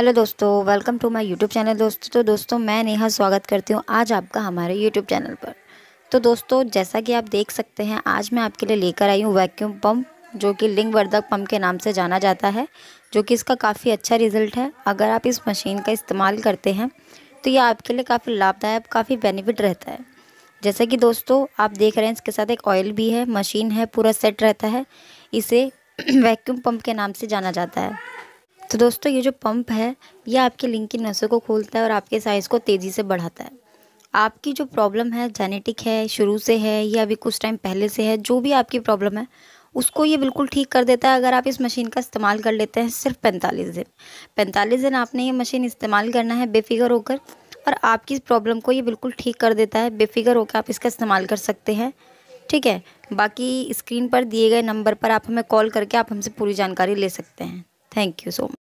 hello दोस्तों welcome to my YouTube channel दोस्तों तो दोस्तों मैं नेहा स्वागत करती हूँ आज आपका हमारे यूट्यूब चैनल पर तो दोस्तों जैसा कि आप देख सकते हैं आज मैं आपके लिए लेकर आई हूँ वैक्यूम पम्प जो कि लिंग वर्धक पम्प के नाम से जाना जाता है जो कि इसका काफ़ी अच्छा रिजल्ट है अगर आप इस मशीन का इस्तेमाल करते हैं तो ये आपके लिए काफ़ी लाभदायक काफ़ी बेनिफिट रहता है जैसा कि दोस्तों आप देख रहे हैं इसके साथ एक ऑयल भी है मशीन है पूरा सेट रहता है इसे वैक्यूम पम्प के नाम से जाना जाता है तो दोस्तों ये जो पंप है ये आपके लिंग की नसों को खोलता है और आपके साइज़ को तेज़ी से बढ़ाता है आपकी जो प्रॉब्लम है जेनेटिक है शुरू से है या अभी कुछ टाइम पहले से है जो भी आपकी प्रॉब्लम है उसको ये बिल्कुल ठीक कर देता है अगर आप इस मशीन का इस्तेमाल कर लेते हैं सिर्फ पैंतालीस दिन पैंतालीस दिन आपने ये मशीन इस्तेमाल करना है बेफिक्र होकर और आपकी इस प्रॉब्लम को ये बिल्कुल ठीक कर देता है बेफिक्र होकर आप इसका इस्तेमाल कर सकते हैं ठीक है बाकी स्क्रीन पर दिए गए नंबर पर आप हमें कॉल करके आप हमसे पूरी जानकारी ले सकते हैं थैंक यू सो मच